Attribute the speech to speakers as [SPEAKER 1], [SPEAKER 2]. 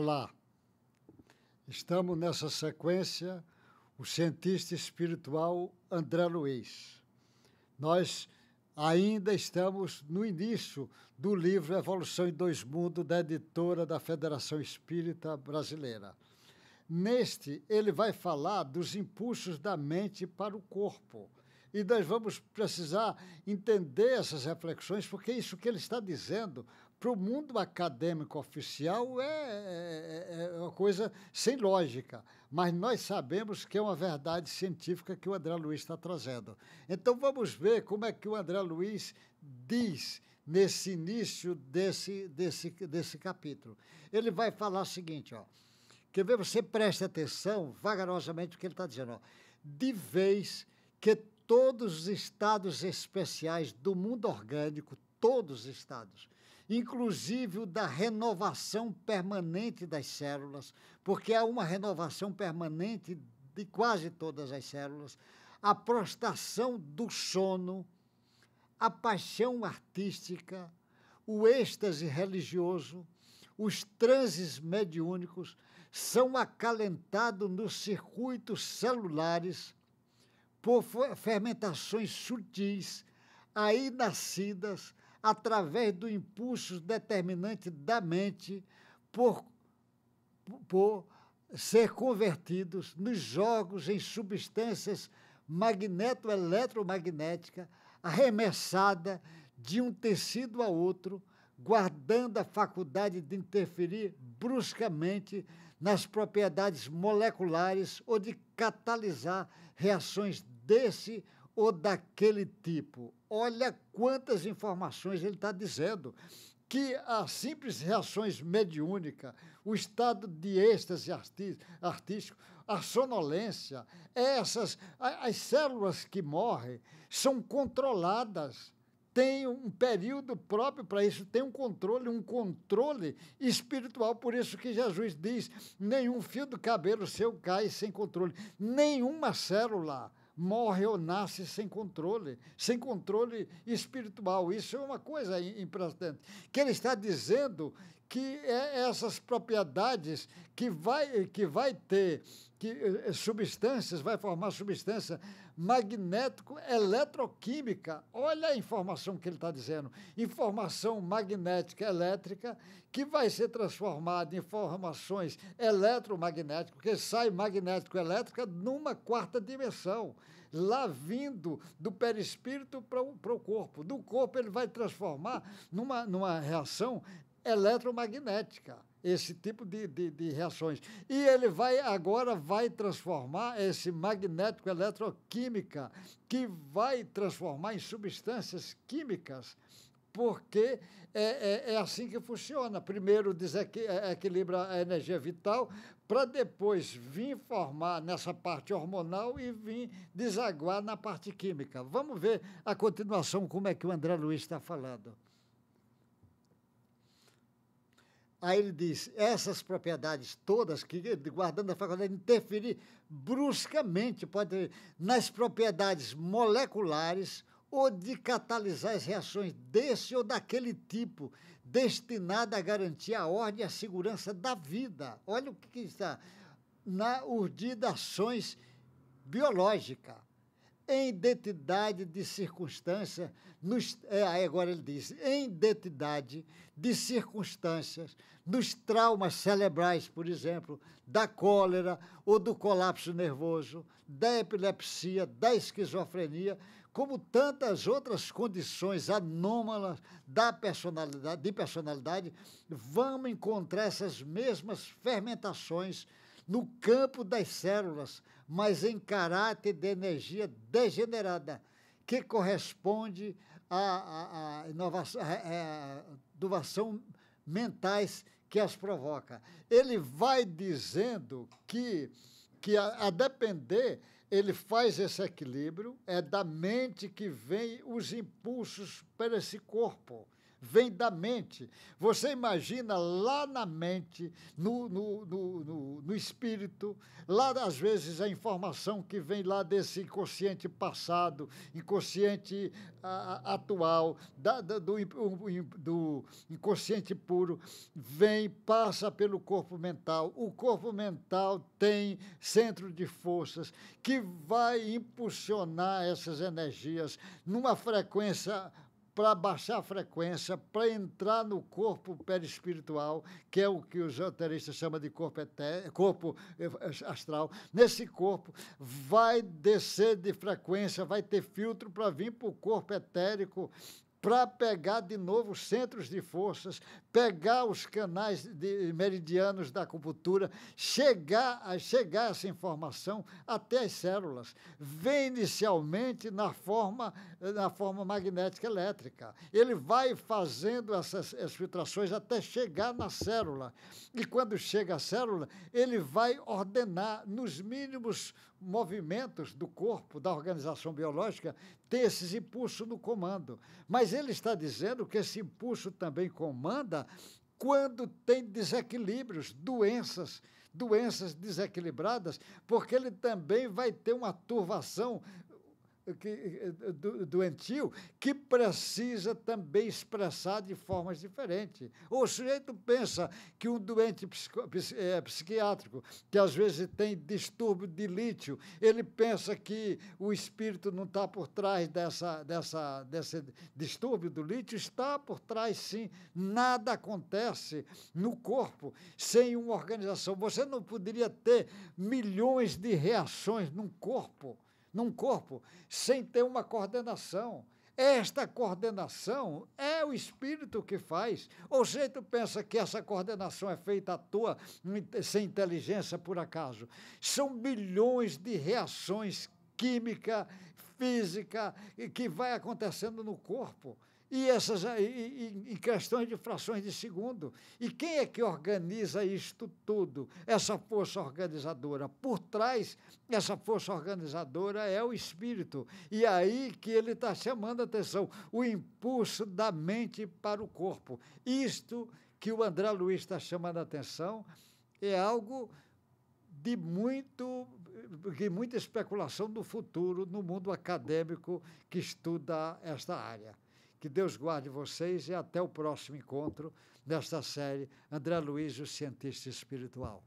[SPEAKER 1] Olá. Estamos nessa sequência o cientista espiritual André Luiz. Nós ainda estamos no início do livro Evolução em Dois Mundos, da editora da Federação Espírita Brasileira. Neste, ele vai falar dos impulsos da mente para o corpo. E nós vamos precisar entender essas reflexões, porque isso que ele está dizendo para o mundo acadêmico oficial é, é, é, é, uma coisa sem lógica, mas nós sabemos que é uma verdade científica que o André Luiz está trazendo. Então vamos ver como é que o André Luiz diz nesse início desse, desse, desse capítulo. Ele vai falar o seguinte, ó, quer ver, você preste atenção vagarosamente o que ele está dizendo. Ó, de vez que todos os estados especiais do mundo orgânico, todos os estados, inclusive da renovação permanente das células, porque há uma renovação permanente de quase todas as células, a prostração do sono, a paixão artística, o êxtase religioso, os transes mediúnicos são acalentados nos circuitos celulares por fermentações sutis aí nascidas através do impulso determinante da mente por, por ser convertidos nos jogos em substâncias magneto-eletromagnética arremessada de um tecido a outro, guardando a faculdade de interferir bruscamente nas propriedades moleculares ou de catalisar reações desse ou daquele tipo. Olha quantas informações ele está dizendo. Que as simples reações mediúnicas, o estado de êxtase artístico, a sonolência, essas, as células que morrem são controladas tem um período próprio para isso, tem um controle, um controle espiritual. Por isso que Jesus diz: nenhum fio do cabelo seu cai sem controle, nenhuma célula morre ou nasce sem controle, sem controle espiritual. Isso é uma coisa importante. Que ele está dizendo que é essas propriedades que vai, que vai ter, que eh, substâncias, vai formar substância magnético-eletroquímica. Olha a informação que ele está dizendo. Informação magnética elétrica que vai ser transformada em informações eletromagnéticas, porque sai magnético-elétrica numa quarta dimensão, lá vindo do perispírito para o corpo. Do corpo ele vai transformar numa, numa reação eletromagnética esse tipo de, de, de, reações. E ele vai agora vai transformar esse magnético eletroquímica, que vai transformar em substâncias químicas, porque é, é, é assim que funciona. Primeiro desequilibra é, a energia vital, para depois vir formar nessa parte hormonal e vir desaguar na parte química. Vamos ver a continuação, como é que o André Luiz está falando. Aí ele diz: essas propriedades todas que guardando a faculdade interferir bruscamente pode nas propriedades moleculares ou de catalisar as reações desse ou daquele tipo, destinada a garantir a ordem e a segurança da vida. Olha o que está na urdida ações biológica em identidade de circunstância, nos, é, agora ele diz, em identidade de circunstâncias, nos traumas cerebrais, por exemplo, da cólera ou do colapso nervoso, da epilepsia, da esquizofrenia, como tantas outras condições anômalas da personalidade, de personalidade, vamos encontrar essas mesmas fermentações no campo das células, mas em caráter de energia degenerada, que corresponde à, à, à inovação, à, é, é, doação mentais que as provoca. Ele vai dizendo que, que a, a depender, ele faz esse equilíbrio, é da mente que vem os impulsos para esse corpo vem da mente. Você imagina lá na mente, no, no, no, no, no espírito, lá às vezes a informação que vem lá desse inconsciente passado, inconsciente a, atual, da, da, do, do inconsciente puro, vem, passa pelo corpo mental. O corpo mental tem centro de forças que vai impulsionar essas energias numa frequência para baixar a frequência, para entrar no corpo perispiritual, que é o que os esoteristas chamam de corpo, eté, corpo eh, eh, astral. Nesse corpo vai descer de frequência, vai ter filtro para vir para o corpo etérico, para pegar de novo os centros de forças, pegar os canais de, meridianos da acupuntura, chegar a chegar essa informação até as células. Vem inicialmente na forma na forma magnética elétrica. Ele vai fazendo essas, essas filtrações até chegar na célula. E quando chega à célula, ele vai ordenar nos mínimos movimentos do corpo, da organização biológica, tem esses impulsos no comando. Mas ele está dizendo que esse impulso também comanda quando tem desequilíbrios, doenças, doenças desequilibradas, porque ele também vai ter uma turvação que, eh, do, doentio que precisa também expressar de formas diferentes. O sujeito pensa que um doente psico, é, psiquiátrico, que às vezes tem distúrbio de lítio, ele pensa que o espírito não está por trás dessa, dessa, desse distúrbio do lítio, está por trás sim. Nada acontece no corpo sem uma organização. Você não poderia ter milhões de reações num corpo num corpo sem ter uma coordenação. Esta coordenação é o espírito que faz. Ou tu pensa que essa coordenação é feita à toa, sem inteligência por acaso. São bilhões de reações química, física que vai acontecendo no corpo e, essas, em questões de frações de segundo. E quem é que organiza isto tudo? Essa força organizadora. Por trás, dessa força organizadora é o espírito. E é aí que ele está chamando a atenção: o impulso da mente para o corpo. Isto que o André Luiz está chamando a atenção é algo de muito de muita especulação do futuro no mundo acadêmico que estuda esta área. Que Deus guarde vocês e até o próximo encontro desta série André Luiz, o cientista espiritual.